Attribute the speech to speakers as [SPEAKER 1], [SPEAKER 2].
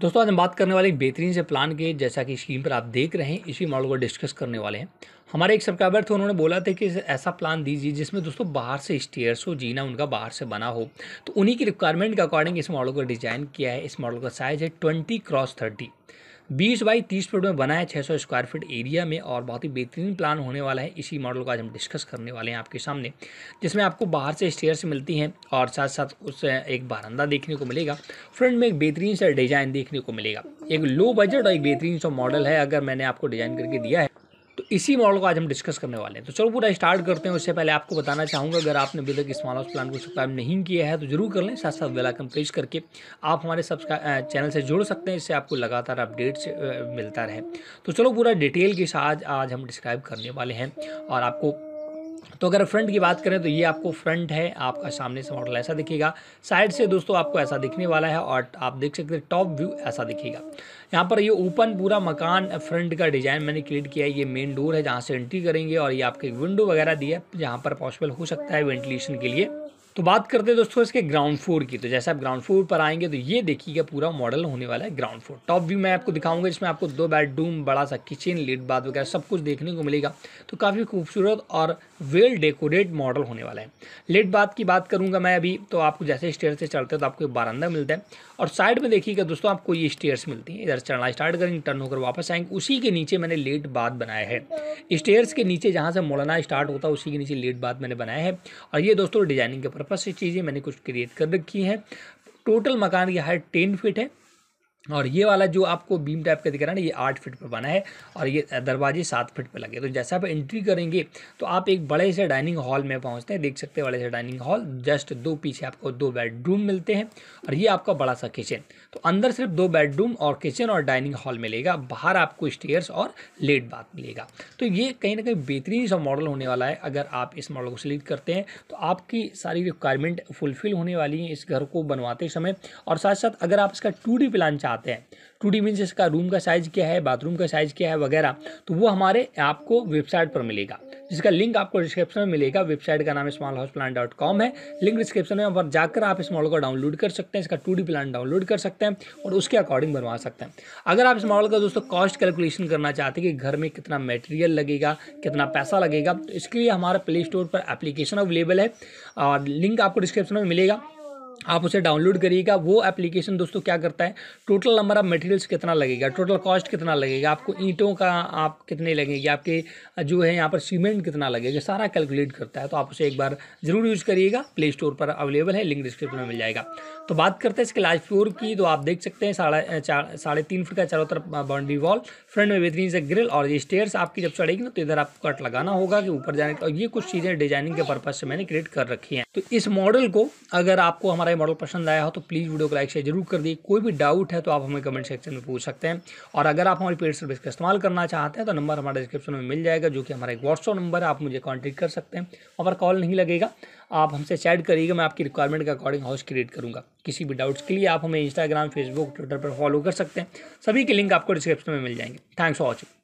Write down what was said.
[SPEAKER 1] दोस्तों आज हम बात करने वाले एक बेहतरीन से प्लान के जैसा कि स्क्रीन पर आप देख रहे हैं इसी मॉडल को डिस्कस करने वाले हैं हमारे एक सब्सक्राइबर थे उन्होंने बोला था कि ऐसा प्लान दीजिए जिसमें दोस्तों बाहर से स्टेयर्स हो जीना उनका बाहर से बना हो तो उन्हीं की रिक्वायरमेंट के अकॉर्डिंग इस मॉडल को डिज़ाइन किया है इस मॉडल का साइज़ है ट्वेंटी क्रॉस थर्टी बीस बाई तीस फीट में बना है छः सौ स्क्वायर फीट एरिया में और बहुत ही बेहतरीन प्लान होने वाला है इसी मॉडल को आज हम डिस्कस करने वाले हैं आपके सामने जिसमें आपको बाहर से स्टेयर्स मिलती हैं और साथ साथ उस एक बारंदा देखने को मिलेगा फ्रंट में एक बेहतरीन सा डिज़ाइन देखने को मिलेगा एक लो बजट और एक बेहतरीन सा मॉडल है अगर मैंने आपको डिज़ाइन करके दिया है तो इसी मॉडल को आज हम डिस्कस करने वाले हैं तो चलो पूरा स्टार्ट करते हैं उससे पहले आपको बताना चाहूँगा अगर आपने अभी तक इस माल हाउस प्लान को सब्सक्राइब नहीं किया है तो जरूर कर लें साथ साथ बेलाइकन प्रेस करके आप हमारे सब्सक्राइब चैनल से जुड़ सकते हैं इससे आपको लगातार अपडेट्स मिलता रहे तो चलो पूरा डिटेल के साथ आज हम डिस्क्राइब करने वाले हैं और आपको तो अगर फ्रंट की बात करें तो ये आपको फ्रंट है आपका सामने से मॉडल ऐसा दिखेगा साइड से दोस्तों आपको ऐसा दिखने वाला है और आप देख सकते हैं टॉप व्यू ऐसा दिखेगा यहाँ पर ये ओपन पूरा मकान फ्रंट का डिज़ाइन मैंने क्रिएट किया है ये मेन डोर है जहाँ से एंट्री करेंगे और ये आपके विंडो वगैरह दिया है जहाँ पर पॉसिबल हो सकता है वेंटिलेशन के लिए तो बात करते हैं दोस्तों इसके ग्राउंड फ्लोर की तो जैसे आप ग्राउंड फ्लोर पर आएंगे तो ये देखिएगा पूरा मॉडल होने वाला है ग्राउंड फ्लोर टॉप व्यू मैं आपको दिखाऊंगा इसमें आपको दो बेडरूम बड़ा सा किचन लेट बाथ वगैरह सब कुछ देखने को मिलेगा तो काफ़ी खूबसूरत और वेल डेकोरेट मॉडल होने वाला है लेट बाथ की बात करूँगा मैं अभी तो आपको जैसे स्टेयर से चढ़ते हैं तो आपको बारंदा मिलता है और साइड में देखिएगा दोस्तों आपको ये स्टेयर्स मिलती हैं इधर चढ़ना स्टार्ट करेंगे टर्न होकर वापस आएंगे उसी के नीचे मैंने लेट बाथ बनाया है स्टेयर्स के नीचे जहाँ से मोड़ना स्टार्ट होता है उसी के नीचे लेट बाथ मैंने बनाया है और ये दोस्तों डिजाइनिंग के ऊपर पर्पज़ से चीज़ें मैंने कुछ क्रिएट कर रखी है टोटल मकान की हाइट टेन फिट है और ये वाला जो आपको बीम टाइप का दिख रहा है ना ये आठ फीट पर बना है और ये दरवाजे सात फीट पर लगे तो जैसे आप एंट्री करेंगे तो आप एक बड़े से डाइनिंग हॉल में पहुंचते हैं देख सकते हैं बड़े से डाइनिंग हॉल जस्ट दो पीछे आपको दो बेडरूम मिलते हैं और ये आपका बड़ा सा किचन तो अंदर सिर्फ दो बेडरूम और किचन और डाइनिंग हॉल मिलेगा बाहर आपको स्टेयर्स और लेट बाथ मिलेगा तो ये कहीं ना कहीं बेहतरीन सा मॉडल होने वाला है अगर आप इस मॉडल को सिलेक्ट करते हैं तो आपकी सारी रिक्वायरमेंट फुलफिल होने वाली है इस घर को बनवाते समय और साथ साथ अगर आप इसका टू प्लान चाहते आते हैं टू डी मीन्स इसका रूम का साइज़ क्या है बाथरूम का साइज़ क्या है वगैरह तो वो हमारे आपको वेबसाइट पर मिलेगा जिसका लिंक आपको डिस्क्रिप्शन में मिलेगा वेबसाइट का नाम small house plan dot com है लिंक डिस्क्रिप्शन में वहाँ जाकर आप इस मॉडल को डाउनलोड कर सकते हैं इसका टू डी प्लान डाउनलोड कर सकते हैं और उसके अकॉर्डिंग बनवा सकते हैं अगर आप इस मॉडल का दोस्तों कॉस्ट कैलकुलेशन करना चाहते हैं कि घर में कितना मटेरियल लगेगा कितना पैसा लगेगा तो इसके लिए हमारा प्ले स्टोर पर एप्लीकेशन अवेलेबल है और लिंक आपको डिस्क्रिप्शन में मिलेगा आप उसे डाउनलोड करिएगा वो एप्लीकेशन दोस्तों क्या करता है टोटल नंबर ऑफ मटेरियल्स कितना लगेगा टोटल कॉस्ट कितना लगेगा आपको ईंटों का आप कितने लगेंगे आपके जो है यहाँ पर सीमेंट कितना लगेगा सारा कैलकुलेट करता है तो आप उसे एक बार ज़रूर यूज़ करिएगा प्ले स्टोर पर अवेलेबल है लिंक डिस्क्रिप्शन में मिल जाएगा तो बात करते हैं इसके लास्ट फ्लोर की तो आप देख सकते हैं साढ़े चार साढ़े तीन फुट का चारों तरफ बाउंड्री वॉल फ्रंट में बेहतरीन से ग्रिल और ये स्टेयर्स आपकी जब चढ़ेगी ना तो इधर आपको कट लगाना होगा कि ऊपर जाने का ये कुछ चीज़ें डिजाइनिंग के पर्पज़ से मैंने क्रिएट कर रखी हैं तो इस मॉडल को अगर आपको हमारा ये मॉडल पसंद आया हो तो प्लीज़ वीडियो को लाइक शेयर जरूर कर दिए कोई भी डाउट है तो आप हमें कमेंट सेक्शन में पूछ सकते हैं और अगर आप हमारी पेड सर्विस का इस्तेमाल करना चाहते हैं तो नंबर हमारे डिस्क्रिप्शन में मिल जाएगा जो कि हमारा एक व्हाट्सअप नंबर है आप मुझे कॉन्टैक्ट कर सकते हैं और कॉल नहीं लगेगा आप हमसे चैट करिएगा मैं आपकी रिक्वायरमेंट के अकॉर्डिंग हाउस क्रिएट करूँगा किसी भी डाउट्स के लिए आप हमें इंस्टाग्राम फेसबुक ट्विटर पर फॉलो कर सकते हैं सभी के लिंक आपको डिस्क्रिप्शन में मिल जाएंगे थैंक्स फॉर वॉचिंग